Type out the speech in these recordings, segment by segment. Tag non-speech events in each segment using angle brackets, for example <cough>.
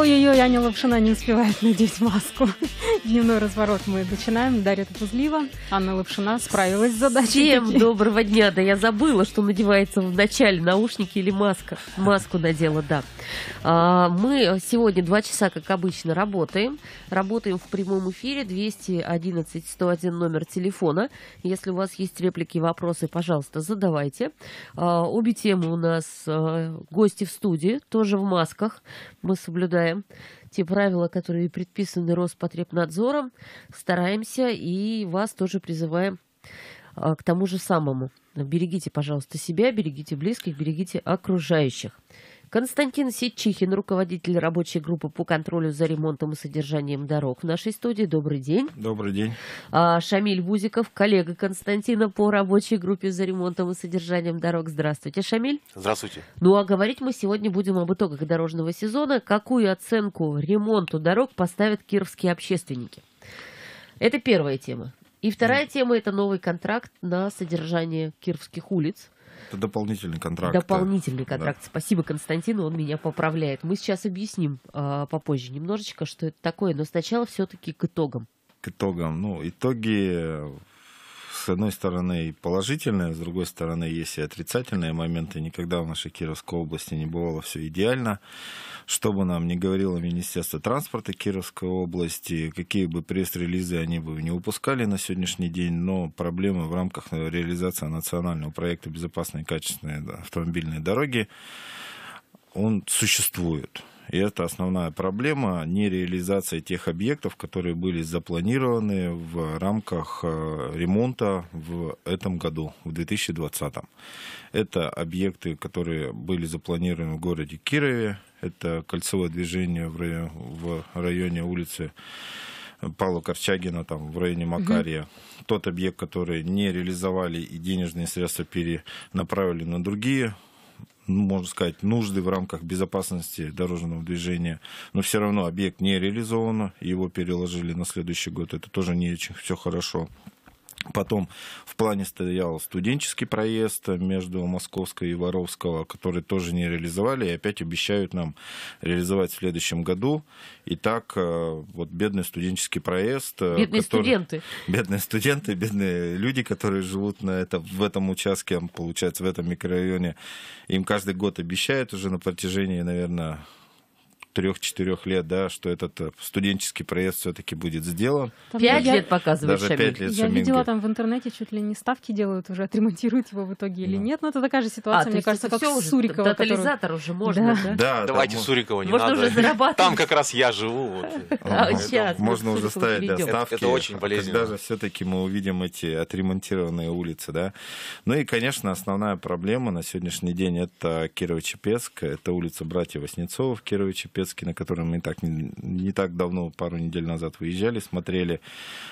Ой-ой-ой, Аня Лапшина не успевает надеть маску. <laughs> Дневной разворот мы начинаем. Дарья Топузлива, Анна Лапшина справилась с задачей. Всем такие. доброго дня. Да я забыла, что надевается в начале наушники или маска. Маску надела, да. А, мы сегодня два часа, как обычно, работаем. Работаем в прямом эфире. 211-101 номер телефона. Если у вас есть реплики, вопросы, пожалуйста, задавайте. А, обе темы у нас а, гости в студии, тоже в масках. Мы соблюдаем знаем те правила, которые предписаны Роспотребнадзором, стараемся и вас тоже призываем а, к тому же самому. Берегите, пожалуйста, себя, берегите близких, берегите окружающих. Константин Сетчихин, руководитель рабочей группы по контролю за ремонтом и содержанием дорог в нашей студии. Добрый день. Добрый день. А, Шамиль Бузиков, коллега Константина по рабочей группе за ремонтом и содержанием дорог. Здравствуйте, Шамиль. Здравствуйте. Ну а говорить мы сегодня будем об итогах дорожного сезона. Какую оценку ремонту дорог поставят кировские общественники? Это первая тема. И вторая тема – это новый контракт на содержание кировских улиц – это дополнительный контракт. Дополнительный контракт. Да. Спасибо Константину, он меня поправляет. Мы сейчас объясним э, попозже немножечко, что это такое, но сначала все-таки к итогам. К итогам. Ну, итоги с одной стороны, и положительное, с другой стороны, есть и отрицательные моменты. Никогда в нашей Кировской области не бывало все идеально. Что бы нам ни говорило Министерство транспорта Кировской области, какие бы пресс-релизы они бы не упускали на сегодняшний день, но проблемы в рамках реализации национального проекта «Безопасные и качественные автомобильные дороги» он существует. И это основная проблема нереализация тех объектов, которые были запланированы в рамках э, ремонта в этом году, в 2020. Это объекты, которые были запланированы в городе Кирове, это кольцевое движение в районе, в районе улицы Павла Корчагина, там, в районе Макария. Угу. Тот объект, который не реализовали и денежные средства перенаправили на другие можно сказать, нужды в рамках безопасности дорожного движения, но все равно объект не реализован, его переложили на следующий год, это тоже не очень все хорошо. Потом в плане стоял студенческий проезд между Московского и Воровского, который тоже не реализовали и опять обещают нам реализовать в следующем году. И так э, вот бедный студенческий проезд... Э, бедные который... студенты. Бедные студенты, бедные люди, которые живут на это, в этом участке, получается, в этом микрорайоне. Им каждый год обещают уже на протяжении, наверное, трех-четырех лет, да, что этот э, студенческий проезд все-таки будет сделан. пять лет показывает Даже пять лет Я Шамильке. видела там в интернете, чуть ли не ставки делают уже, отремонтируют его в итоге или да. Ну. нет. Но ну, это такая же ситуация, а, мне кажется, как с Сурикова. Тотализатор который... уже можно, да? да? да Давайте там... Сурикова не можно надо. Уже зарабатывать. Там как раз я живу. А, можно уже ставить да, ставки. Это, очень болезненно. Даже все-таки мы увидим эти отремонтированные улицы, да? Ну и, конечно, основная проблема на сегодняшний день это Кирово-Чепецк, это улица братьев Васнецова в Кирово-Чепецке. Липецке, на котором мы так не, не так давно, пару недель назад выезжали, смотрели.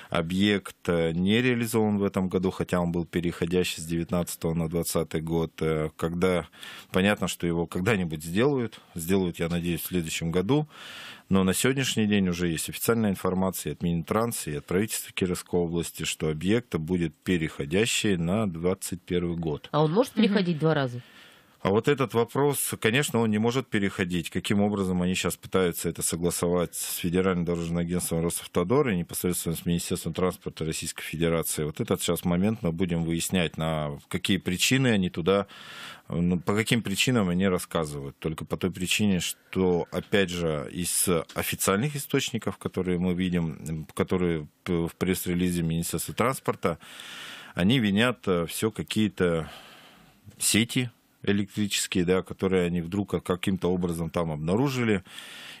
Объект э, не реализован в этом году, хотя он был переходящий с 19 на 20 год. Э, когда понятно, что его когда-нибудь сделают, сделают, я надеюсь, в следующем году. Но на сегодняшний день уже есть официальная информация от Минтранс и от правительства Кировской области, что объект будет переходящий на 2021 год. А он может переходить mm-hmm. два раза? А вот этот вопрос, конечно, он не может переходить. Каким образом они сейчас пытаются это согласовать с Федеральным дорожным агентством Росавтодор и непосредственно с Министерством транспорта Российской Федерации? Вот этот сейчас момент мы будем выяснять, на какие причины они туда, ну, по каким причинам они рассказывают. Только по той причине, что, опять же, из официальных источников, которые мы видим, которые в пресс-релизе Министерства транспорта, они винят э, все какие-то сети, электрические, да, которые они вдруг каким-то образом там обнаружили,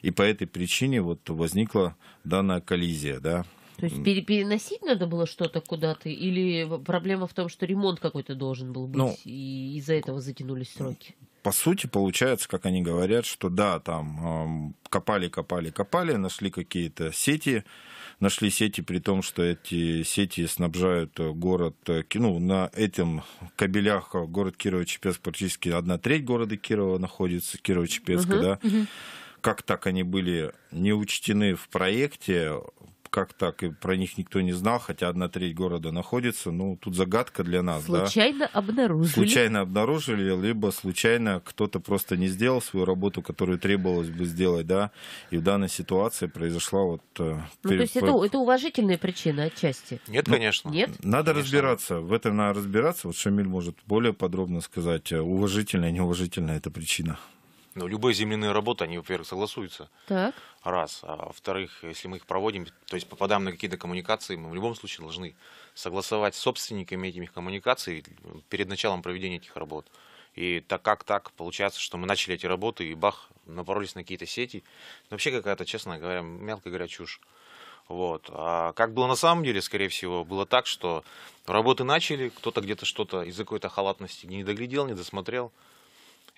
и по этой причине вот возникла данная коллизия, да. То есть пере переносить надо было что-то куда-то, или проблема в том, что ремонт какой-то должен был быть, ну, и из-за этого затянулись сроки? По сути, получается, как они говорят, что да, там э, копали, копали, копали, нашли какие-то сети, нашли сети, при том, что эти сети снабжают э, город, э, ну, на этом кабелях э, город Кирово-Чепецк, практически одна треть города Кирова находится, Кирово-Чепецка, угу, да. Угу. Как так они были не учтены в проекте, как так, и про них никто не знал, хотя одна треть города находится, ну, тут загадка для нас, Случайно да? обнаружили. Случайно обнаружили, либо случайно кто-то просто не сделал свою работу, которую требовалось бы сделать, да, и в данной ситуации произошла вот... Э, ну, пере... то есть это, это уважительная причина отчасти? Нет, ну, конечно. Нет? Надо конечно. разбираться, в этом надо разбираться, вот Шамиль может более подробно сказать, э, уважительная, неуважительная эта причина. Но ну, любые земляные работы, они, во-первых, согласуются. Так. Раз. А во-вторых, если мы их проводим, то есть попадаем на какие-то коммуникации, мы в любом случае должны согласовать с собственниками этих коммуникаций перед началом проведения этих работ. И так как так, получается, что мы начали эти работы и бах, напоролись на какие-то сети. Ну, вообще какая-то, честно говоря, мелко говоря, чушь. Вот. А как было на самом деле, скорее всего, было так, что работы начали, кто-то где-то что-то из-за какой-то халатности не доглядел, не досмотрел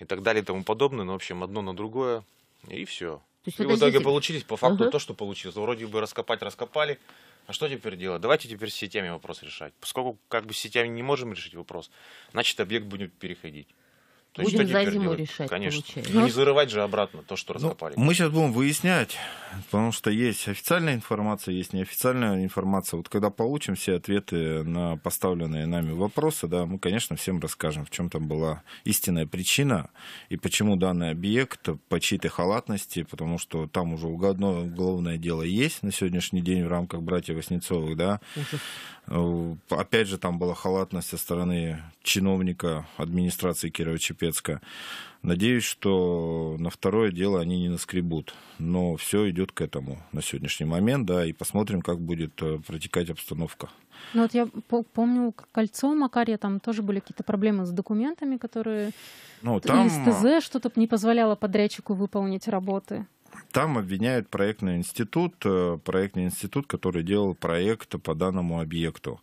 и так далее и тому подобное. Ну, в общем, одно на другое, и все. То есть и в итоге получились по факту угу. то, что получилось. Ну, вроде бы раскопать раскопали, а что теперь делать? Давайте теперь с сетями вопрос решать. Поскольку как бы с сетями не можем решить вопрос, значит объект будет переходить. То будем есть, за зиму решать, конечно. Получается. Ну, не зарывать же обратно то, что ну, раскопали. мы сейчас будем выяснять, потому что есть официальная информация, есть неофициальная информация. Вот когда получим все ответы на поставленные нами вопросы, да, мы, конечно, всем расскажем, в чем там была истинная причина и почему данный объект по чьей-то халатности, потому что там уже угодное уголовное дело есть на сегодняшний день в рамках братьев Воснецовых, да. Ужас. Э, опять же, там была халатность со стороны чиновника администрации Кирова иркутска Надеюсь, что на второе дело они не наскребут. Но все идет к этому на сегодняшний момент, да, и посмотрим, как будет э, протекать обстановка. Ну вот я помню, кольцо Макария, там тоже были какие-то проблемы с документами, которые... Ну, там... Из ТЗ что-то не позволяло подрядчику выполнить работы. Там обвиняют проектный институт, э, проектный институт, который делал проект по данному объекту.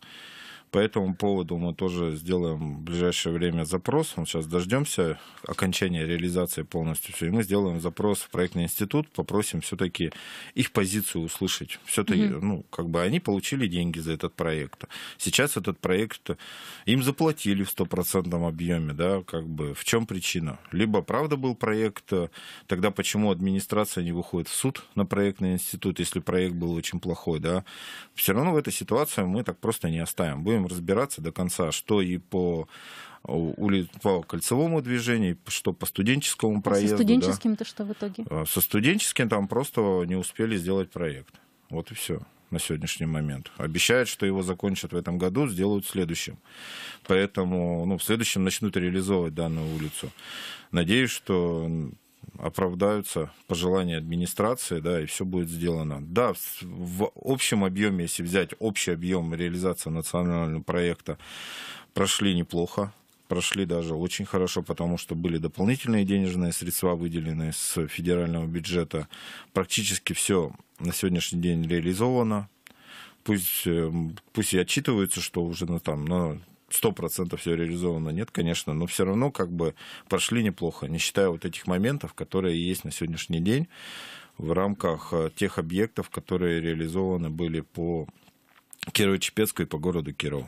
По этому поводу мы тоже сделаем в ближайшее время запрос. Мы сейчас дождемся окончания реализации полностью все. И мы сделаем запрос в проектный институт, попросим все-таки их позицию услышать. Все-таки, угу. ну, как бы они получили деньги за этот проект. Сейчас этот проект им заплатили в стопроцентном объеме, да, как бы в чем причина? Либо правда был проект, тогда почему администрация не выходит в суд на проектный институт, если проект был очень плохой, да? Все равно в этой ситуации мы так просто не оставим. Будем будем разбираться до конца, что и по улиц, по кольцевому движению, что по студенческому проезду. А со студенческим-то да. что в итоге? А, со студенческим там просто не успели сделать проект. Вот и все на сегодняшний момент. Обещают, что его закончат в этом году, сделают в следующем. Поэтому ну, в следующем начнут реализовывать данную улицу. Надеюсь, что оправдаются пожелания администрации, да, и все будет сделано. Да, в общем объеме, если взять общий объем реализации национального проекта, прошли неплохо, прошли даже очень хорошо, потому что были дополнительные денежные средства выделены с федерального бюджета. Практически все на сегодняшний день реализовано. Пусть, э, пусть и отчитываются, что уже ну, там, на 100% все реализовано, нет, конечно, но все равно как бы прошли неплохо, не считая вот этих моментов, которые есть на сегодняшний день в рамках э, тех объектов, которые реализованы были по Кирово-Чепецку и по городу Кирову.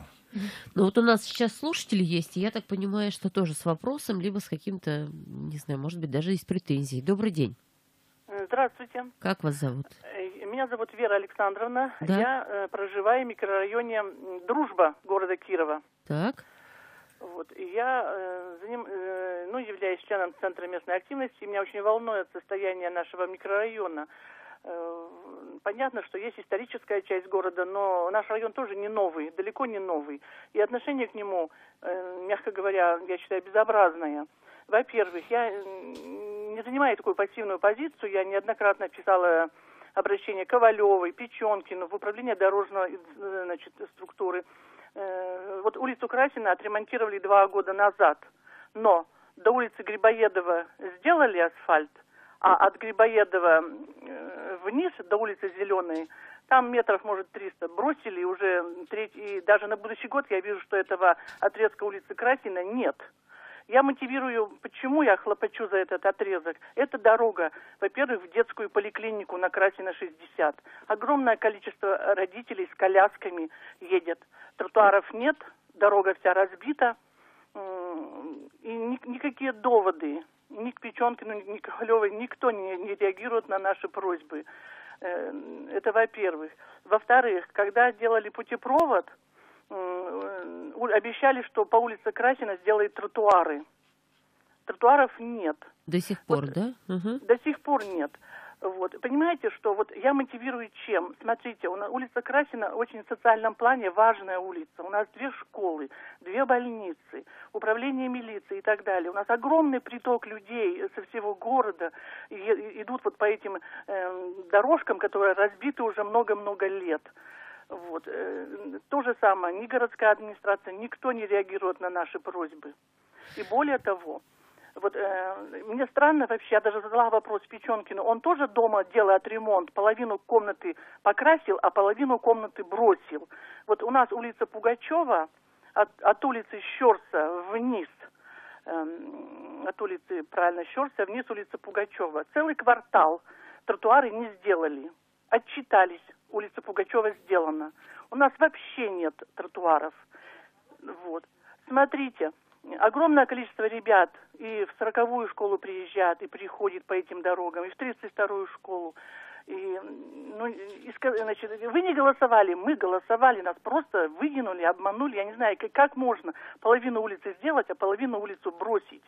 Ну вот у нас сейчас слушатели есть, и я так понимаю, что тоже с вопросом, либо с каким-то, не знаю, может быть, даже из претензий. Добрый день. Здравствуйте. Как вас зовут? Э, меня зовут Вера Александровна. Да? Я э, проживаю в микрорайоне Дружба города Кирова. Так. Вот, я, э, заним, э, ну, являюсь членом Центра местной активности, и меня очень волнует состояние нашего микрорайона. Э, понятно, что есть историческая часть города, но наш район тоже не новый, далеко не новый. И отношение к нему, э, мягко говоря, я считаю, безобразное. Во-первых, я э, не занимаю такую пассивную позицию, я неоднократно писала обращение Ковалевой, Печенкину в управление дорожной значит, структуры. Э, вот улицу Красина отремонтировали два года назад, но до улицы Грибоедова сделали асфальт, а от Грибоедова э, вниз до улицы Зеленой там метров, может, 300 бросили, уже третий, и даже на будущий год я вижу, что этого отрезка улицы Красина нет. Я мотивирую, почему я хлопочу за этот отрезок. Это дорога, во-первых, в детскую поликлинику на Красина 60. Огромное количество родителей с колясками едет. Тротуаров нет, дорога вся разбита. И никакие доводы, ни к Печенкину, ни к Ковалевой, никто не, не реагирует на наши просьбы. Э, это во-первых. Во-вторых, когда делали путепровод, Э, обещали, что по улице Красина сделают тротуары. Тротуаров нет. До сих пор, вот, да? Угу. До сих пор нет. Вот. Понимаете, что вот я мотивирую чем? Смотрите, у нас улица Красина очень в социальном плане важная улица. У нас две школы, две больницы, управление милиции и так далее. У нас огромный приток людей со всего города и, и идут вот по этим э, дорожкам, которые разбиты уже много-много лет. Вот. Э, то же самое, ни городская администрация, никто не реагирует на наши просьбы. И более того, вот э, мне странно вообще, я даже задала вопрос Печенкину, он тоже дома делает ремонт, половину комнаты покрасил, а половину комнаты бросил. Вот у нас улица Пугачева, от, от улицы Щерса вниз, э, от улицы, правильно, Щерса вниз улица Пугачева, целый квартал тротуары не сделали, отчитались Улица Пугачева сделана. У нас вообще нет тротуаров. Вот. Смотрите, огромное количество ребят и в сороковую школу приезжают, и приходят по этим дорогам, и в 32-ю школу. И, ну, и, значит, вы не голосовали, мы голосовали, нас просто выгинули, обманули, я не знаю, как, как можно половину улицы сделать, а половину улицу бросить.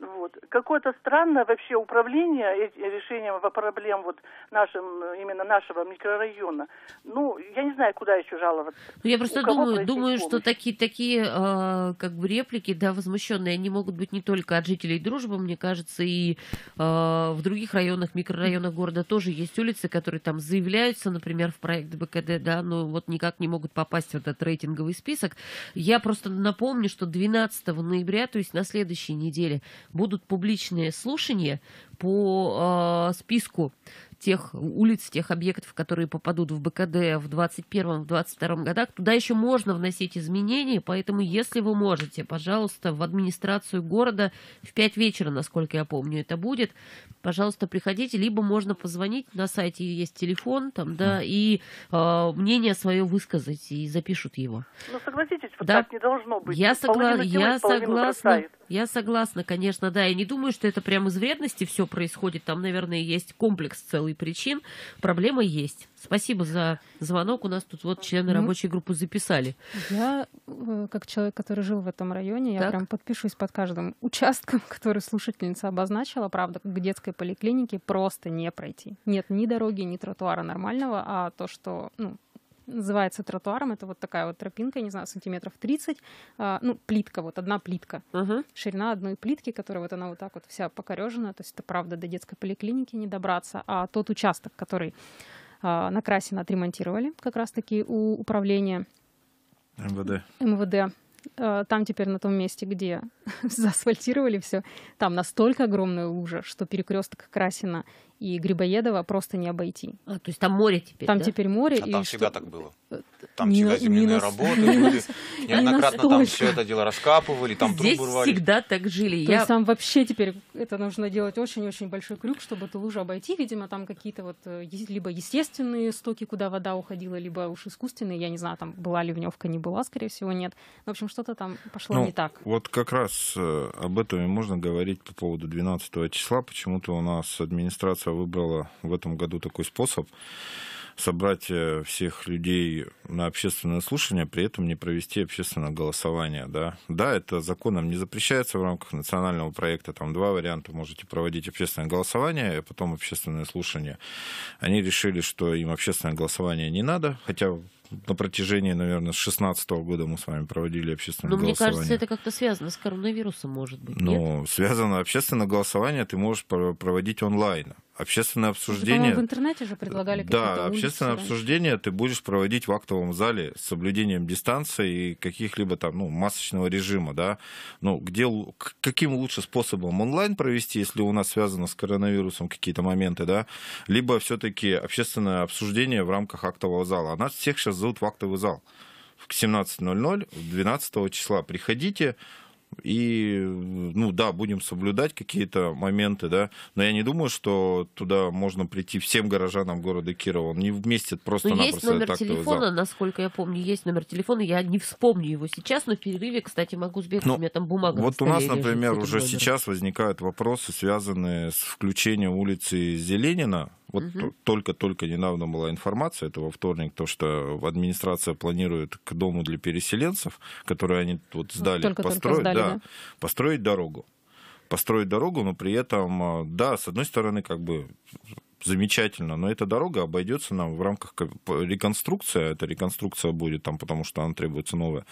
Вот. Какое-то странное вообще управление решением проблем вот нашим, именно нашего микрорайона. Ну, я не знаю, куда еще жаловаться. Ну, я просто думаю, думаю что такие, такие э, как бы реплики, да, возмущенные, они могут быть не только от жителей дружбы, мне кажется, и э, в других районах, микрорайонах города тоже есть улицы, которые там заявляются, например, в проект БКД, да, но вот никак не могут попасть в этот рейтинговый список. Я просто напомню, что 12 ноября, то есть на следующей неделе, будут публичные слушания по э, списку тех улиц, тех объектов, которые попадут в БКД в 2021-2022 годах. Туда еще можно вносить изменения, поэтому, если вы можете, пожалуйста, в администрацию города в 5 вечера, насколько я помню, это будет, пожалуйста, приходите, либо можно позвонить, на сайте есть телефон, там, да, и э, мнение свое высказать, и запишут его. Ну, согласитесь, вот да? так не должно быть. Я, согла... я согласна. Бросает. Я согласна, конечно, да. Я не думаю, что это прям из вредности все происходит. Там, наверное, есть комплекс целый причин. Проблема есть. Спасибо за звонок. У нас тут вот члены рабочей группы записали. Я, э, как человек, который жил в этом районе, я так? прям подпишусь под каждым <laughs> участком, который слушательница обозначила. Правда, к детской поликлинике просто не пройти. Нет ни дороги, ни тротуара нормального, а то, что ну, называется тротуаром. Это вот такая вот тропинка, я не знаю, сантиметров 30. А, ну, плитка, вот одна плитка. Угу. Ширина одной плитки, которая вот она вот так вот вся покорежена. То есть это правда до детской поликлиники не добраться. А тот участок, который а, на отремонтировали как раз-таки у управления МВД. МВД Э, там теперь на том месте, где <laughs> заасфальтировали все, там настолько огромная лужа, что перекресток Красина и Грибоедова просто не обойти. А, то есть там море теперь? Там да? теперь море. А и там что... всегда так было. Э, там не, всегда земляные не работы не <laughs> были. Неоднократно не там все это дело раскапывали, там Здесь трубы рвали. всегда так жили. То Я... есть там вообще теперь это нужно делать очень-очень большой крюк, чтобы эту лужу обойти. Видимо, там какие-то вот э, либо естественные стоки, куда вода уходила, либо уж искусственные. Я не знаю, там была ливневка, не была, скорее всего, нет. В общем, что-то там пошло ну, не так. Вот как раз э, об этом и можно говорить по поводу 12 числа. Почему-то у нас администрация выбрала в этом году такой способ собрать э, всех людей на общественное слушание, при этом не провести общественное голосование. Да, да это законом не запрещается в рамках национального проекта. Там два варианта. Можете проводить общественное голосование, а потом общественное слушание. Они решили, что им общественное голосование не надо, хотя на протяжении, наверное, с 2016 года мы с вами проводили общественное Но ну, голосование. Мне кажется, это как-то связано с коронавирусом, может быть. Ну, связано общественное голосование, ты можешь проводить онлайн. Общественное ну, обсуждение... Вы, в интернете же предлагали Да, общественное улицы, обсуждение ты будешь проводить в актовом зале с соблюдением дистанции и каких-либо там, ну, масочного режима, да. Ну, где, каким лучше способом онлайн провести, если у нас связано с коронавирусом какие-то моменты, да, либо все-таки общественное обсуждение в рамках актового зала. А нас всех сейчас зовут в актовый зал к 17.00 12 числа. Приходите, и, ну да, будем соблюдать какие-то моменты, да, но я не думаю, что туда можно прийти всем горожанам города Кирова. Он не вместит просто но ну, Есть номер телефона, зал. насколько я помню, есть номер телефона, я не вспомню его сейчас, но в перерыве, кстати, могу сбегать, ну, у меня там бумага Вот у нас, например, уже номер. сейчас возникают вопросы, связанные с включением улицы Зеленина вот угу. только-только недавно была информация, это во вторник, то, что администрация планирует к дому для переселенцев, который они вот ну, сдали, только, построить, сдали да, да? построить дорогу построить дорогу, но при этом, а, да, с одной стороны, как бы замечательно, но эта дорога обойдется нам в рамках реконструкции, эта реконструкция будет там, потому что она требуется новая,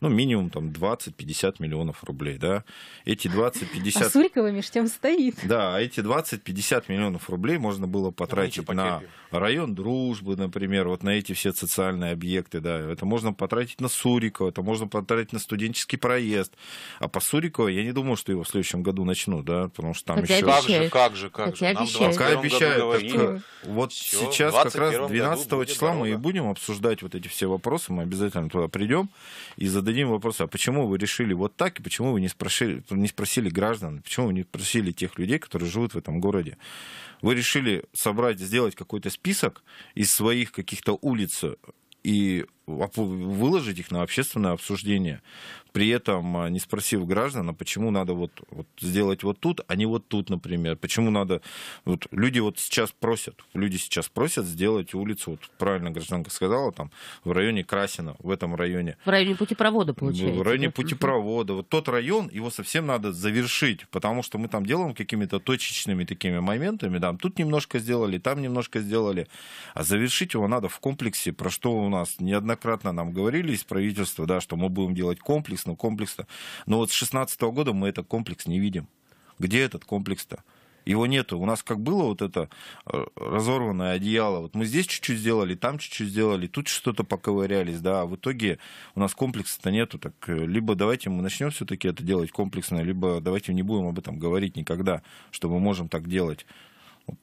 ну, минимум там 20-50 миллионов рублей, да. Эти 20-50... А Сурикова между тем стоит. Да, а эти 20-50 миллионов рублей можно было потратить на район дружбы, например, вот на эти все социальные объекты, да, это можно потратить на Сурикова, это можно потратить на студенческий проезд, а по Сурикова я не думаю, что его в следующем году начнут, да, потому что там Хотя еще... Как же, как же, как Хотя же. Нам обещают. Пока обещают, что вот все, сейчас как раз 12 числа дорога. мы и будем обсуждать вот эти все вопросы, мы обязательно туда придем и зададим вопрос, а почему вы решили вот так, и почему вы не спросили, не спросили граждан, почему вы не спросили тех людей, которые живут в этом городе. Вы решили собрать, сделать какой-то список из своих каких-то улиц и выложить их на общественное обсуждение при этом а, не спросив граждан, а почему надо вот, вот сделать вот тут, а не вот тут, например. Почему надо... Вот люди вот сейчас просят, люди сейчас просят сделать улицу, вот правильно гражданка сказала, там, в районе Красина, в этом районе. В районе путепровода, получается. В районе путепровода. Вот тот район, его совсем надо завершить, потому что мы там делаем какими-то точечными такими моментами, там, тут немножко сделали, там немножко сделали, а завершить его надо в комплексе, про что у нас неоднократно нам говорили из правительства, да, что мы будем делать комплекс, комплексного комплекса. Но вот с 2016 года мы этот комплекс не видим. Где этот комплекс-то? Его нету. У нас как было вот это э, разорванное одеяло. Вот мы здесь чуть-чуть сделали, там чуть-чуть сделали, тут что-то поковырялись, да. А в итоге у нас комплекса-то нету. Так э, либо давайте мы начнем все-таки это делать комплексно, либо давайте не будем об этом говорить никогда, что мы можем так делать. Вот.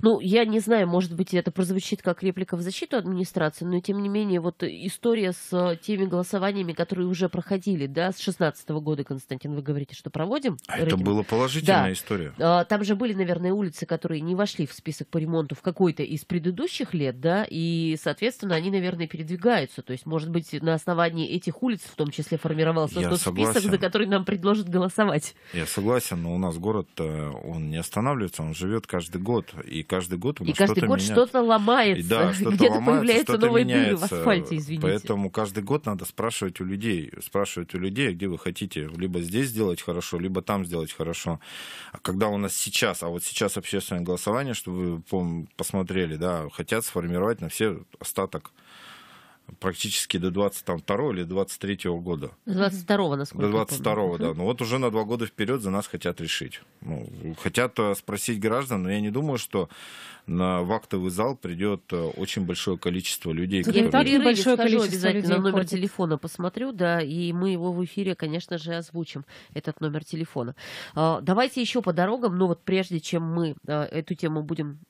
Ну, я не знаю, может быть, это прозвучит как реплика в защиту администрации, но тем не менее, вот история с э, теми голосованиями, которые уже проходили, да, с 16 года, Константин, вы говорите, что проводим. А рейтинг. это была положительная да. история. А, там же были, наверное, улицы, которые не вошли в список по ремонту в какой-то из предыдущих лет, да, и, соответственно, они, наверное, передвигаются. То есть, может быть, на основании этих улиц в том числе формировался я тот согласен. список, за который нам предложат голосовать. Я согласен, но у нас город, э, он не останавливается, он живет каждый год. И каждый год у нас И каждый что год меня... что-то ломается. да, <laughs> что-то где-то ломается, появляется что-то новая меняется. в асфальте, извините. Поэтому каждый год надо спрашивать у людей, спрашивать у людей, где вы хотите либо здесь сделать хорошо, либо там сделать хорошо. А когда у нас сейчас, а вот сейчас общественное голосование, чтобы вы посмотрели, да, хотят сформировать на все остаток практически до 22 или 23 года. 22 насколько До 22 помню. да. но ну, вот уже на два года вперед за нас хотят решить. Ну, хотят э, спросить граждан, но я не думаю, что на в актовый зал придет э, очень большое количество людей. Я которые... так небольшое скажу, обязательно номер ходит. телефона посмотрю, да, и мы его в эфире, конечно же, озвучим, этот номер телефона. А, давайте еще по дорогам, но ну, вот прежде чем мы э, эту тему будем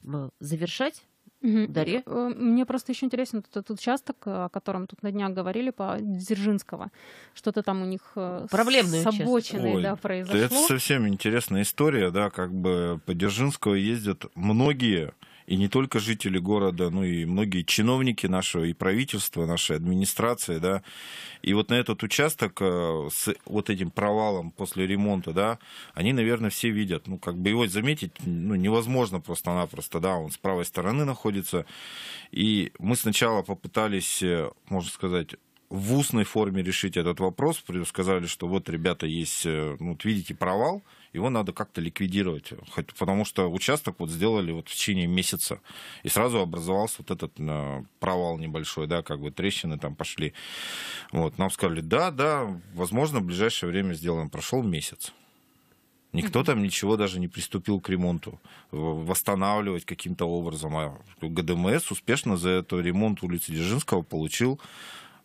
завершать, Угу. Дарья? Э, мне просто еще интересен тот участок, э, о котором тут на днях говорили, по Дзержинского. Что-то там у них э, Проблемный с обочиной да, произошло. Это совсем интересная история, да, как бы по Дзержинского ездят многие и не только жители города, но и многие чиновники нашего и правительства, нашей администрации, да. И вот на этот участок э, с вот этим провалом после ремонта, да, они, наверное, все видят. Ну, как бы его заметить ну, невозможно просто-напросто, да, он с правой стороны находится. И мы сначала попытались, э, можно сказать, в устной форме решить этот вопрос. Сказали, что вот, ребята, есть, э, ну, вот видите, провал, его надо как-то ликвидировать. Хоть, потому что участок вот сделали вот в течение месяца. И сразу образовался вот этот э, провал небольшой, да, как бы трещины там пошли. Вот, нам сказали, да, да, возможно, в ближайшее время сделаем. Прошел месяц. Никто там ничего даже не приступил к ремонту, восстанавливать каким-то образом. А ГДМС успешно за этот ремонт улицы Дзержинского получил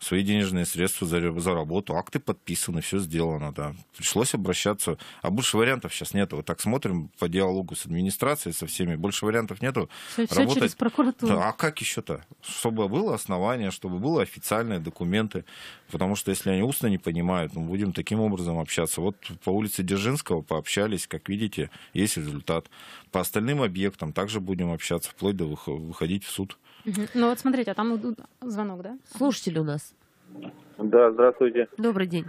свои денежные средства за, за работу, акты подписаны, все сделано, да. Пришлось обращаться, а больше вариантов сейчас нету. Вот так смотрим по диалогу с администрацией, со всеми, больше вариантов нету. Все, все через прокуратуру. Да, а как еще-то? Чтобы было основание, чтобы было официальные документы, потому что если они устно не понимают, мы ну, будем таким образом общаться. Вот по улице Дзержинского пообщались, как видите, есть результат. По остальным объектам также будем общаться, вплоть до выходить в суд. Ну вот смотрите, а там звонок, да? Слушатель у нас. Да, здравствуйте. Добрый день.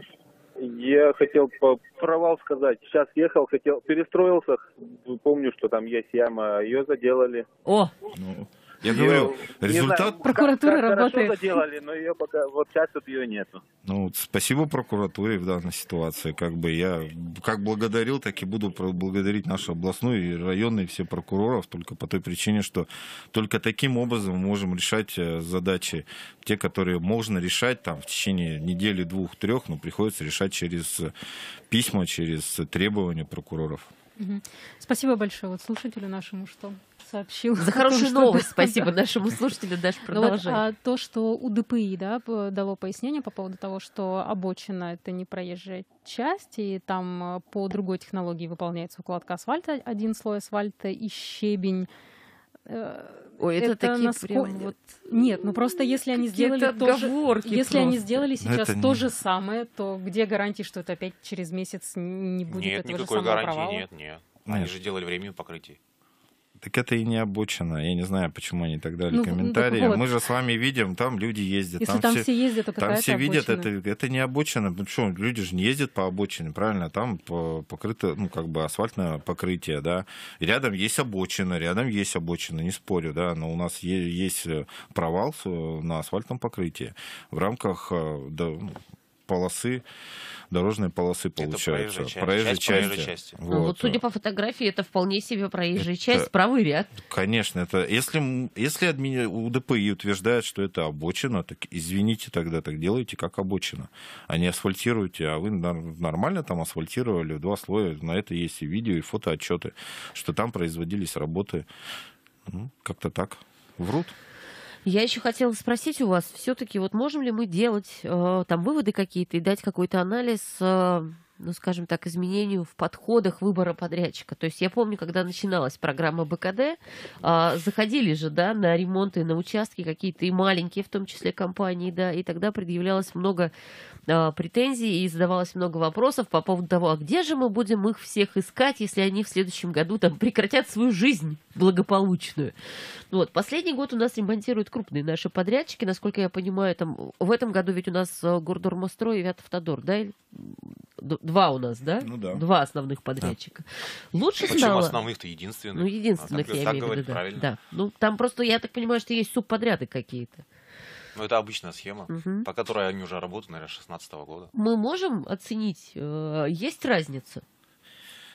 Я хотел по провал сказать. Сейчас ехал, хотел перестроился. Помню, что там есть яма, ее заделали. О! Ну. Я ее, говорю, результат... Знаю, Прокуратура как, работает. Хорошо делали, но ее пока, вот сейчас вот ее нету. Ну, спасибо прокуратуре в данной ситуации. Как бы я как благодарил, так и буду благодарить нашу областную и районные все прокуроров только по той причине, что только таким образом мы можем решать э, задачи, те, которые можно решать там в течение недели, двух, трех, но приходится решать через письма, через требования прокуроров. Спасибо большое вот слушателю нашему, что сообщил. За хорошую том, новость. Что... Спасибо нашему слушателю, Даш, ну продолжай. Вот, а, то, что УДПИ да, дало пояснение по поводу того, что обочина — это не проезжая часть, и там э, по другой технологии выполняется укладка асфальта, один слой асфальта и щебень Ой, это, это такие насколько, прям... вот нет, ну просто если они сделали то же, если просто. они сделали сейчас то не... же самое, то где гарантии, что это опять через месяц не будет нет, этого же самого гарантии провала? Нет, нет, нет. Они же делали временное покрытие. Так это и не обочина. Я не знаю, почему они так дали ну, ну, комментарии. Так вот. Мы же с вами видим, там люди ездят. Если там, там все, ездят, то Там все это видят, это, это не обочина. Ну что, люди же не ездят по обочине, правильно? Там покрыто, ну, как бы асфальтное покрытие, да. рядом есть обочина, рядом есть обочина, не спорю, да. Но у нас есть провал на асфальтном покрытии. В рамках э, да, ну, полосы, дорожные полосы получаются, Это проезжая, проезжая часть. часть. части. Вот. Ну, вот, судя по фотографии, это вполне себе проезжая это, часть, правый ряд. Конечно, это если, если админи... УДПИ утверждает, что это обочина, так извините тогда, так делайте как обочина, а не асфальтируйте. А вы нормально там асфальтировали, два слоя, на это есть и видео, и фотоотчеты, что там производились работы. Ну, как-то так. Врут. Я еще хотела спросить у вас, все-таки вот можем ли мы делать э, там выводы какие-то и дать какой-то анализ, э, ну, скажем так, изменению в подходах выбора подрядчика? То есть я помню, когда начиналась программа БКД, э, заходили же, да, на ремонты, на участки какие-то и маленькие, в том числе компании, да, и тогда предъявлялось много а, претензий и задавалось много вопросов по поводу того, а где же мы будем их всех искать, если они в следующем году там прекратят свою жизнь благополучную. Ну вот. Последний год у нас ремонтируют крупные наши подрядчики, насколько я понимаю, там в этом году ведь у нас э, Гордормострой и Вятавтодор, да? Два у нас, да? Ну да. Два основных подрядчика. Да. Лучше Почему стало... основных-то единственных? Ну, единственных, а, я имею в виду, да. Правильно. да. Ну, там просто, я так понимаю, что есть субподряды какие-то. Ну, это обычная схема, угу. по которой они уже работают, наверное, с 2016 года. Мы можем оценить, э, есть разница?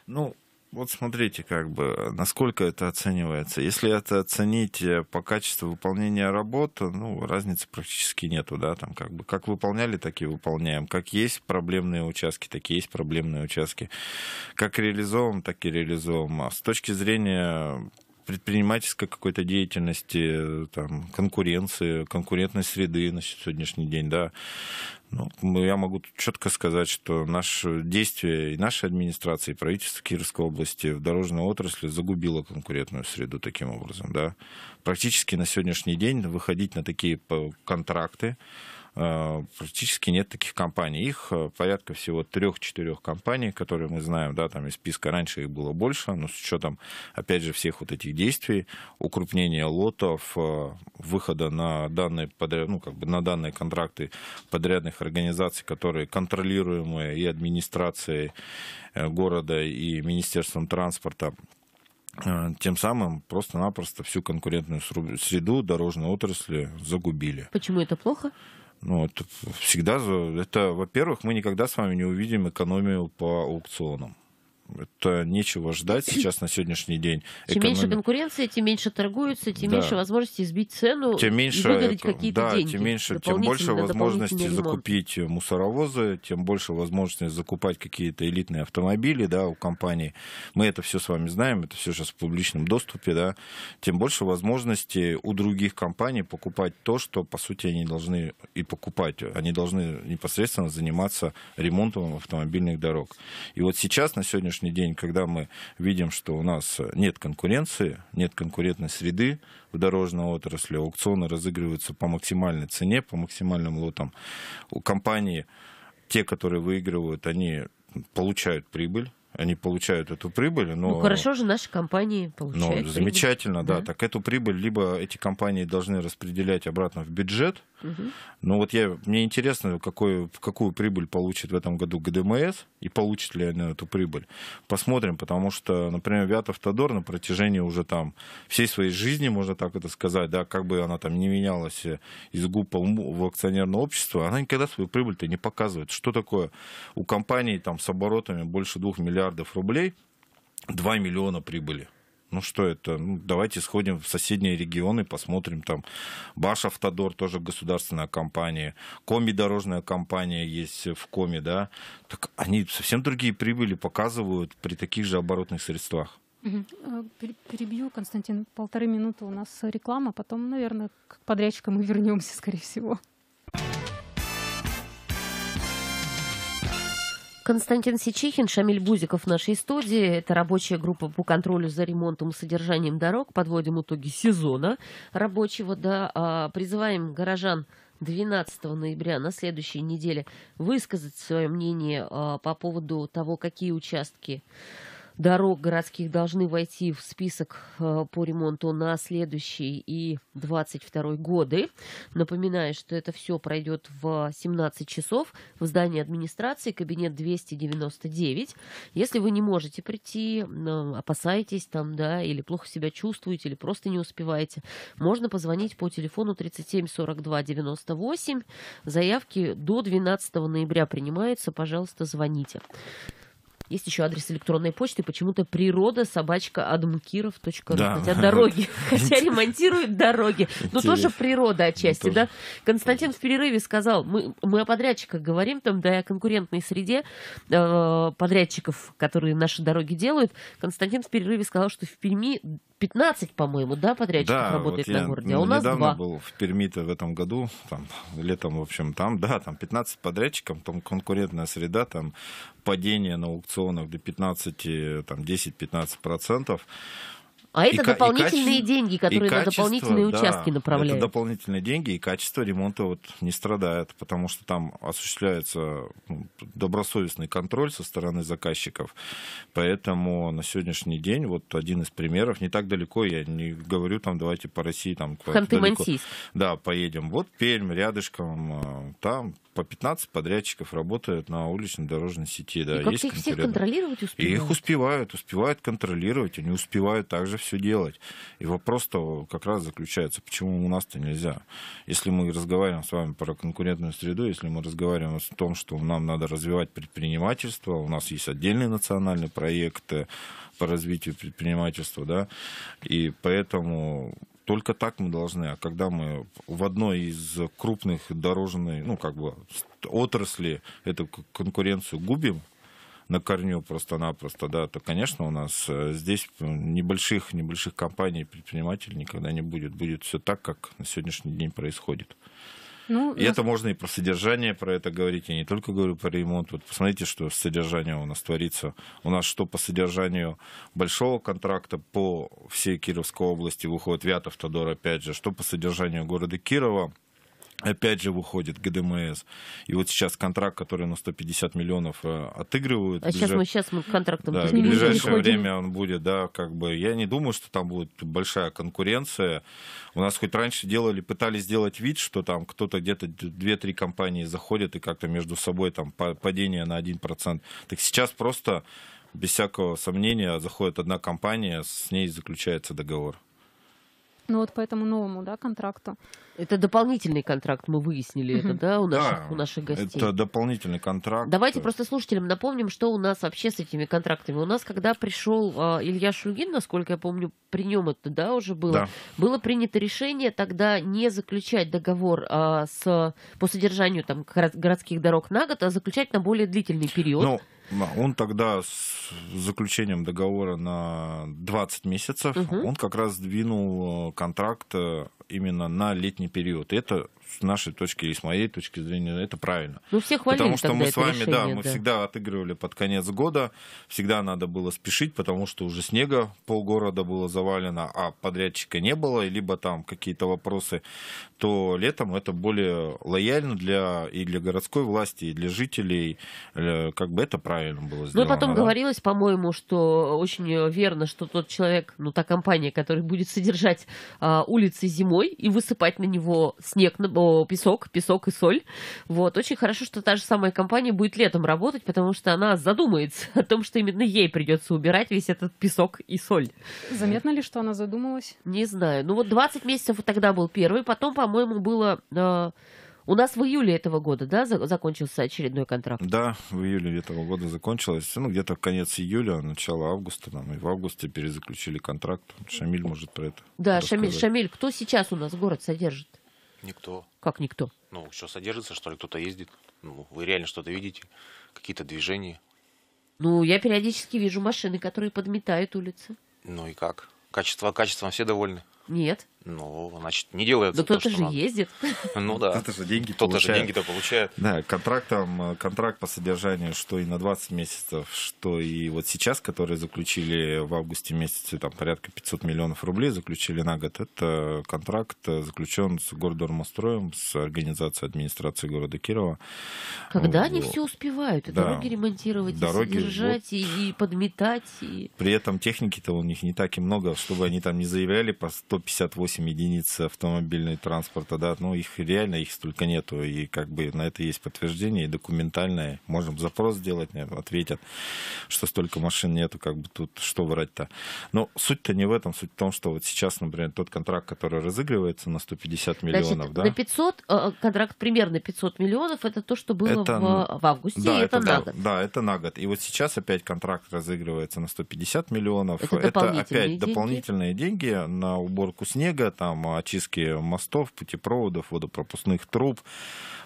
Ну, вот смотрите, как бы, насколько это оценивается. Если это оценить э, по качеству выполнения работы, ну, разницы практически нету, да, там как бы, как выполняли, так и выполняем. Как есть проблемные участки, так и есть проблемные участки. Как реализовываем, так и реализовываем. А с точки зрения предпринимательской какой-то деятельности, э, там, конкуренции, конкурентной среды на сегодняшний день, да. Ну, я могу четко сказать, что наши действия и наша администрация и правительство Кировской области в дорожной отрасли загубило конкурентную среду таким образом. Да. Практически на сегодняшний день выходить на такие контракты, Э, практически нет таких компаний. Их э, порядка всего трех-четырех компаний, которые мы знаем, да, там из списка раньше их было больше, но с учетом, опять же, всех вот этих действий, укрупнения лотов, э, выхода на данные, подряд, ну, как бы на данные контракты подрядных организаций, которые контролируемые и администрацией города, и Министерством транспорта, тем самым просто-напросто всю конкурентную среду дорожной отрасли загубили. Почему это плохо? Ну, это всегда... Это, во-первых, мы никогда с вами не увидим экономию по аукционам это нечего ждать <clears throat> сейчас на сегодняшний день. чем Эконом... меньше конкуренции, тем меньше торгуются, тем да. меньше возможности сбить цену тем меньше, и какие-то да, деньги. Тем, меньше, тем больше возможности закупить мусоровозы, тем больше возможности закупать какие-то элитные автомобили да, у компаний. Мы это все с вами знаем, это все сейчас в публичном доступе. Да, тем больше возможности у других компаний покупать то, что, по сути, они должны и покупать. Они должны непосредственно заниматься ремонтом автомобильных дорог. И вот сейчас, на сегодняшний сегодняшний день, когда мы видим, что у нас нет конкуренции, нет конкурентной среды в дорожной отрасли, аукционы разыгрываются по максимальной цене, по максимальным лотам. У компании, те, которые выигрывают, они получают прибыль они получают эту прибыль. Но... Ну хорошо же наши компании получают. Ну, замечательно, прибыль. да. да. Так эту прибыль либо эти компании должны распределять обратно в бюджет. Угу. Ну вот я, мне интересно, какой, какую прибыль получит в этом году ГДМС и получит ли она эту прибыль. Посмотрим, потому что, например, Вятов Тодор на протяжении уже там всей своей жизни, можно так это сказать, да, как бы она там не менялась из губ в акционерное общество, она никогда свою прибыль-то не показывает. Что такое у компании там с оборотами больше двух миллиардов миллиардов рублей, 2 миллиона прибыли. Ну что это? Ну, давайте сходим в соседние регионы, посмотрим там. Баш Автодор тоже государственная компания. Коми дорожная компания есть в Коми, да. Так они совсем другие прибыли показывают при таких же оборотных средствах. А, перебью, Константин, полторы минуты у нас реклама, потом, наверное, к подрядчикам мы вернемся, скорее всего. Константин Сичихин, Шамиль Бузиков в нашей студии. Это рабочая группа по контролю за ремонтом и содержанием дорог. Подводим итоги сезона рабочего. Да, а, призываем горожан 12 ноября на следующей неделе высказать свое мнение а, по поводу того, какие участки дорог городских должны войти в список э, по ремонту на следующий и 22 годы. Напоминаю, что это все пройдет в 17 часов в здании администрации, кабинет 299. Если вы не можете прийти, опасаетесь там, да, или плохо себя чувствуете, или просто не успеваете, можно позвонить по телефону 37 42 98. Заявки до 12 ноября принимаются. Пожалуйста, звоните. Есть еще адрес электронной почты, почему-то природа собачка адамкиров.ру. Да. Хотя дороги, <laughs> хотя ремонтируют дороги. Но ну, тоже природа ну, отчасти, да? Константин в перерыве сказал, мы, мы о подрядчиках говорим, там, да, о конкурентной среде э, подрядчиков, которые наши дороги делают. Константин в перерыве сказал, что в Перми 15, по-моему, да, подрядчиков да, работает вот я, на городе, а у нас недавно два. был в Перми-то в этом году, там, летом, в общем, там, да, там 15 подрядчиков, там конкурентная среда, там падение на аукцион акционов до 15, там 10-15 процентов. А это ка- дополнительные качество, деньги, которые качество, на дополнительные да, участки направляют. Это дополнительные деньги, и качество ремонта вот не страдает, потому что там осуществляется ну, добросовестный контроль со стороны заказчиков. Поэтому на сегодняшний день вот один из примеров, не так далеко, я не говорю там, давайте по России там... Ханты-Мансийск. Да, поедем. Вот Пермь рядышком, э, там по 15 подрядчиков работают на уличной дорожной сети. Да, и как-то их всех контролировать успевают? И их успевают, успевают контролировать, они успевают также все делать. И вопрос-то как раз заключается, почему у нас-то нельзя? Если мы разговариваем с вами про конкурентную среду, если мы разговариваем о том, что нам надо развивать предпринимательство, у нас есть отдельный национальный проект по развитию предпринимательства, да, и поэтому только так мы должны. А когда мы в одной из крупных дорожной, ну, как бы, отрасли эту конкуренцию губим, на корню просто-напросто, да, то, конечно, у нас э, здесь небольших, небольших компаний, предпринимателей никогда не будет. Будет все так, как на сегодняшний день происходит. Ну, и это можно и про содержание про это говорить, я не только говорю про ремонт. Вот посмотрите, что с содержанием у нас творится. У нас что по содержанию большого контракта по всей Кировской области выходит Вятов, Тодор, опять же, что по содержанию города Кирова опять же выходит ГДМС. И вот сейчас контракт, который на 150 миллионов э, отыгрывают. А сейчас мы сейчас мы контрактом да, в ближайшее время он будет, да, как бы. Я не думаю, что там будет большая конкуренция. У нас хоть раньше делали, пытались сделать вид, что там кто-то где-то 2-3 компании заходят и как-то между собой там падение на 1%. Так сейчас просто без всякого сомнения заходит одна компания, с ней заключается договор ну вот по этому новому да, контракту. Это дополнительный контракт, мы выяснили это, да, у наших, да, у наших гостей. Это дополнительный контракт. Давайте просто слушателям напомним, что у нас вообще с этими контрактами. У нас, когда пришел э, Илья Шульгин, насколько я помню, при нем это да, уже было, да. было принято решение тогда не заключать договор э, с, по содержанию там, городских дорог на год, а заключать на более длительный период. Ну, он тогда с заключением договора на 20 месяцев, угу. он как раз сдвинул э, контракт э, именно на летний период. Это с нашей точки или с моей точки зрения это правильно. Ну, все хвалили потому что мы с вами, решение, да, мы да. всегда отыгрывали под конец года, всегда надо было спешить, потому что уже снега полгорода было завалено, а подрядчика не было, либо там какие-то вопросы, то летом это более лояльно для и для городской власти, и для жителей, э, как бы это правильно было ну, сделано. Ну, потом да? говорилось, по-моему, что очень верно, что тот человек, ну, та компания, которая будет содержать а, улицы зимой, домой и высыпать на него снег, о, песок, песок и соль. Вот. Очень хорошо, что та же самая компания будет летом работать, потому что она задумается о том, что именно ей придется убирать весь этот песок и соль. Заметно ли, что она задумалась? Не знаю. Ну вот 20 месяцев тогда был первый, потом, по-моему, было... Э, у нас в июле этого года, да, закончился очередной контракт? Да, в июле этого года закончилось. Ну, где-то конец июля, начало августа. Нам и в августе перезаключили контракт. Шамиль может про это Да, Шамиль, Шамиль, кто сейчас у нас город содержит? Никто. Как никто? Ну, что, содержится, что ли, кто-то ездит? Ну, вы реально что-то видите? Какие-то движения? Ну, я периодически вижу машины, которые подметают улицы. Ну и как? Качество, качеством все довольны? Нет. Ну, значит, не делает. Да кто-то же надо. ездит. Ну да. Кто-то же деньги кто получает. же деньги-то получает. Да, контракт, там, э, контракт по содержанию, что и на 20 месяцев, что и вот сейчас, которые заключили в августе месяце, там порядка 500 миллионов рублей заключили на год, это контракт э, заключен с гордормостроем, с организацией администрации города Кирова. Когда вот. они все успевают? И да. Дороги ремонтировать, дороги, и содержать, вот. и подметать. И... При этом техники-то у них не так и много, чтобы они там не заявляли по 158 8 единиц автомобильного транспорта, да, ну их реально, их столько нету, и как бы на это есть подтверждение, и документальное, можем запрос сделать, нет, ответят, что столько машин нету, как бы тут что врать-то. Но суть-то не в этом, суть в том, что вот сейчас, например, тот контракт, который разыгрывается на 150 миллионов, Значит, да? на 500, э, контракт примерно 500 миллионов, это то, что было это, в, ну, в августе, да, и это, это на да, год. Да, это на год. И вот сейчас опять контракт разыгрывается на 150 миллионов. Это, это опять деньги. дополнительные деньги на уборку снега, берега, там очистки мостов, путепроводов, водопропускных труб,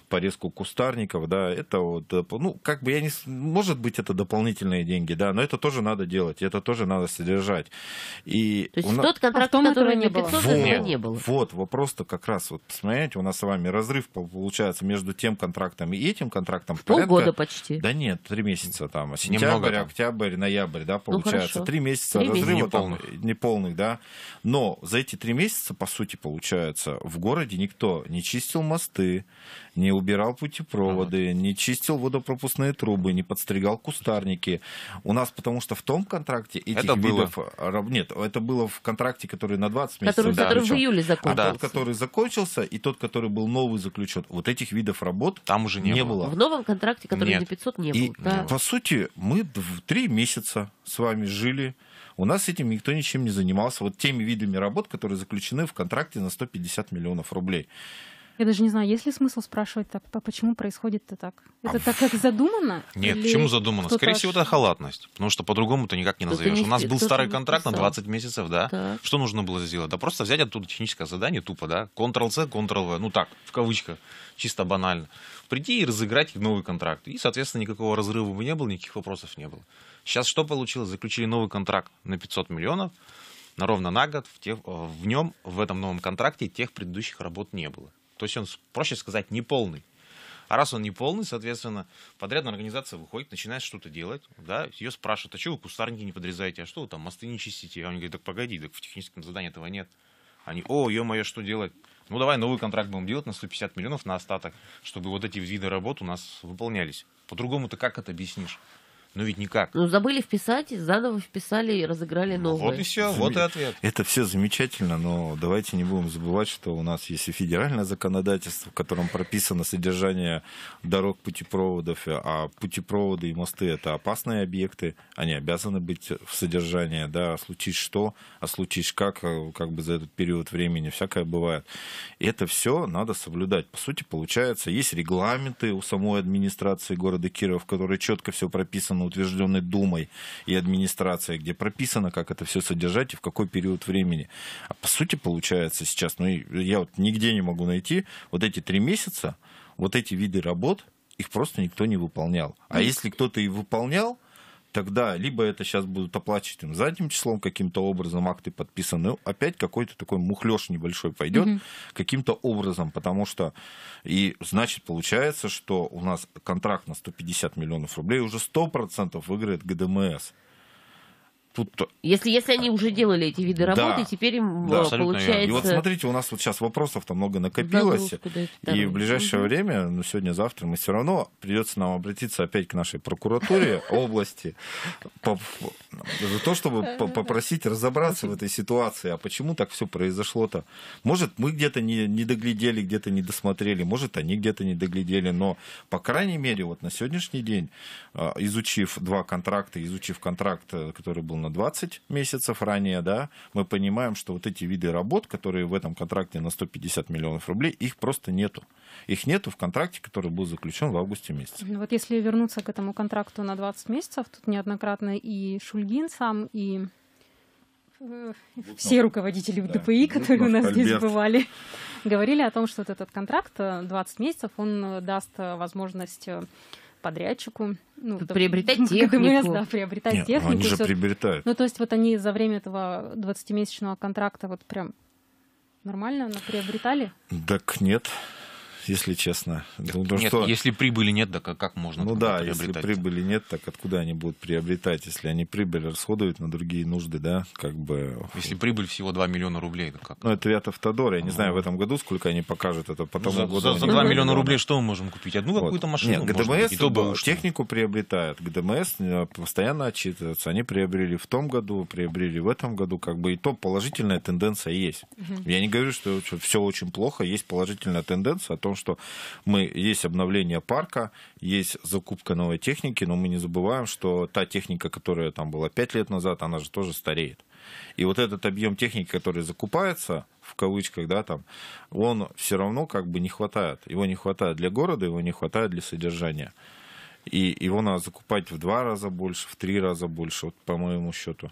порезку кустарников, да, это вот, э, ну, как бы я не... Может быть, это дополнительные деньги, да, но это тоже надо делать, это тоже надо содержать. И То есть нас... тот контракт, а которого не было. Вот, не было. Вот, вопрос-то как раз, вот, посмотрите, у нас с вами разрыв получается между тем контрактом и этим контрактом. Порядка... Полгода почти. Да нет, три месяца там, а сентябрь, октябрь, ноябрь, да, ну, получается. Ну, три месяца три разрыва месяца. Неполных. неполных, да. Но за эти три месяца по сути, получается, в городе никто не чистил мосты, не убирал путепроводы, ага. не чистил водопропускные трубы, не подстригал кустарники. У нас потому что в том контракте этих это было. видов... А, нет, это было в контракте, который на 20 месяцев. Который, да. который в июле закончился. А тот, который закончился, и тот, который был новый заключен. Вот этих видов работ там уже не, не было. было. В новом контракте, который Нет. на 500 не и, был. Да. По сути, мы три месяца с вами жили у нас этим никто ничем не занимался. Вот теми видами работ, которые заключены в контракте на 150 миллионов рублей. Я даже не знаю, есть ли смысл спрашивать так, а почему происходит это так? Это так, как задумано? Нет, почему задумано? Скорее всего, это халатность, потому что по-другому ты никак не назовешь. У нас был старый контракт на 20 месяцев, да? Что нужно было сделать? Да просто взять оттуда техническое задание тупо, да? Ctrl-C, Ctrl-V, ну так, в кавычках, чисто банально. Приди и разыграть новый контракт. И, соответственно, никакого разрыва бы не было, никаких вопросов не было. Сейчас что получилось? Заключили новый контракт на 500 миллионов, на ровно на год. В, тех, э, в нем, в этом новом контракте тех предыдущих работ не было. То есть он, проще сказать, неполный. А раз он не полный, соответственно, подрядная организация выходит, начинает что-то делать, да, ее спрашивают, а чего вы кустарники не подрезаете, а что вы там мосты не чистите? А он говорит, так погоди, так в техническом задании этого нет. Они, о, ё-моё, что делать? Ну, давай новый контракт будем делать на 150 миллионов, на остаток, чтобы вот эти виды работ у нас выполнялись. По-другому то как это объяснишь? Ну ведь никак. Ну забыли вписать, заново вписали и разыграли ну, новые. Вот и все, Зам... вот и ответ. Это все замечательно, но давайте не будем забывать, что у нас есть и федеральное законодательство, в котором прописано содержание дорог путепроводов, а путепроводы и мосты это опасные объекты, они обязаны быть в содержании, да, случись что, а случись как, э, как бы за этот период времени, всякое бывает. И это все надо соблюдать. По сути, получается, есть регламенты у самой администрации города Киров, которой четко все прописано утвержденной Думой и администрацией, где прописано, как это все содержать и в какой период времени. А по сути получается сейчас, ну я вот нигде не могу найти, вот эти три месяца, вот эти виды работ, их просто никто не выполнял. А ну, если кто-то и выполнял, тогда либо это сейчас будут оплачивать задним числом каким-то образом, акты подписаны, ну, опять какой-то такой мухлёж небольшой пойдет mm каким-то образом, потому что, и значит, получается, что у нас контракт на 150 миллионов рублей уже 100% выиграет ГДМС тут... Если, если они уже делали эти виды работы, да, теперь им да, получается... Э, верно. И вот смотрите, у нас вот сейчас вопросов там много накопилось, Загрузку, и в ближайшее угу. время, ну, сегодня-завтра, мы все равно придется нам обратиться опять к нашей прокуратуре <laughs> области за то, чтобы попросить разобраться в этой ситуации, а почему так все произошло-то. Может, мы где-то не, не доглядели, где-то не досмотрели, может, они где-то не доглядели, но, по крайней мере, вот на сегодняшний день, а, изучив два контракта, изучив контракт, э, который был условно 20 месяцев ранее, да, мы понимаем, что вот эти виды работ, которые в этом контракте на 150 миллионов рублей, их просто нету. Их нету в контракте, который был заключен в августе месяце. Ну вот если вернуться к этому контракту на 20 месяцев, тут неоднократно и Шульгин сам, и э, все руководители ДПИ, да, которые у нас Альберт. здесь бывали, <laughs> говорили о том, что вот этот контракт 20 э, месяцев, он э, даст возможность подрядчику. Ну, приобретать там, технику. КДМС, да, приобретать Нет, ну, технику. Они же все. приобретают. Ну, то есть вот они за время этого 20-месячного контракта вот прям нормально приобретали? Так нет если честно. Потому ну, нет, что... если прибыли нет, так а как можно? Ну да, если прибыли нет, так откуда они будут приобретать, если они прибыль расходуют на другие нужды, да, как бы... Если прибыль всего 2 миллиона рублей, то как? Ну, это ряд автодор, я не знаю, в этом году сколько они покажут, это потом. ну, за, году... За, за 2 миллиона рублей что мы можем купить? Одну вот. какую-то машину? Нет, ГДМС быть, бы, технику приобретают, ГДМС э, постоянно отчитываются, они приобрели в том году, приобрели в этом году, как бы и то положительная тенденция есть. Угу. Я не говорю, что все очень плохо, есть положительная тенденция о том, что мы есть обновление парка, есть закупка новой техники, но мы не забываем, что та техника, которая там была 5 лет назад, она же тоже стареет. И вот этот объем техники, который закупается, в кавычках, да, там, он все равно как бы не хватает. Его не хватает для города, его не хватает для содержания. И его надо закупать в два раза больше, в три раза больше, вот, по моему счету.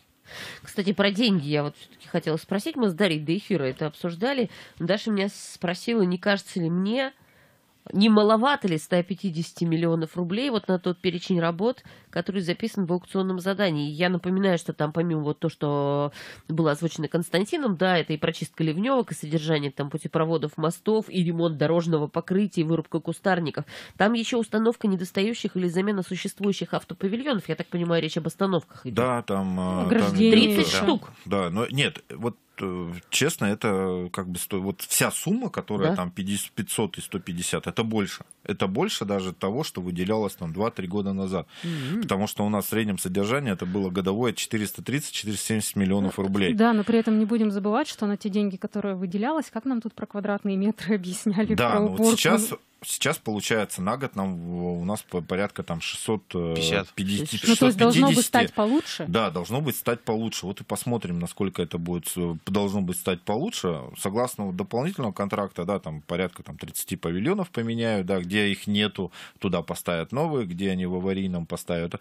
Кстати, про деньги я вот все-таки хотела спросить. Мы с Дарьей до эфира это обсуждали. Даша меня спросила, не кажется ли мне, не маловато ли 150 миллионов рублей вот на тот перечень работ, который записан в аукционном задании? Я напоминаю, что там помимо вот то, что было озвучено Константином, да, это и прочистка ливневок, и содержание там путепроводов, мостов, и ремонт дорожного покрытия, и вырубка кустарников. Там еще установка недостающих или замена существующих автопавильонов. Я так понимаю, речь об остановках идет. Да, там... Э, Ограждение. 30 да, штук. Да, но нет, вот Э, честно, это как бы стоит... Вот вся сумма, которая да? там 500 и 150, это больше. Это больше даже того, что выделялось там 2-3 года назад. Угу. Потому что у нас в среднем содержание это было годовое 430-470 миллионов рублей. Да, но при этом не будем забывать, что на те деньги, которые выделялось, как нам тут про квадратные метры <laughs> объясняли? Да, но вот сейчас сейчас получается на год нам у нас порядка там 650 50. 650. Ну, то есть должно быть стать получше? Да, должно быть стать получше. Вот и посмотрим, насколько это будет, э, должно быть стать получше. Согласно дополнительного контракта, да, там порядка там 30 павильонов поменяют, да, где их нету, туда поставят новые, где они в аварийном поставят.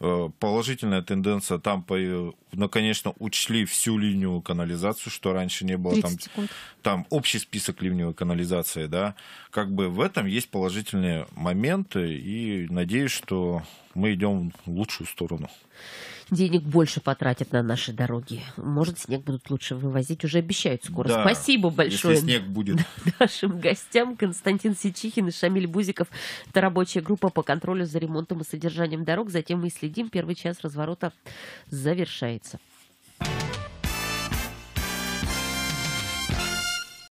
Э, положительная тенденция, там, э, ну, конечно, учли всю ливневую канализацию, что раньше не было. там, секунд. там общий список ливневой канализации, да, как бы в этом есть положительные моменты, и надеюсь, что мы идем в лучшую сторону. Денег больше потратят на наши дороги. Может, снег будут лучше вывозить, уже обещают скоро. Да, Спасибо большое. Если снег будет. <laughs> Нашим гостям Константин Сечихин и Шамиль Бузиков. Это рабочая группа по контролю за ремонтом и содержанием дорог. Затем мы следим. Первый час разворота завершается.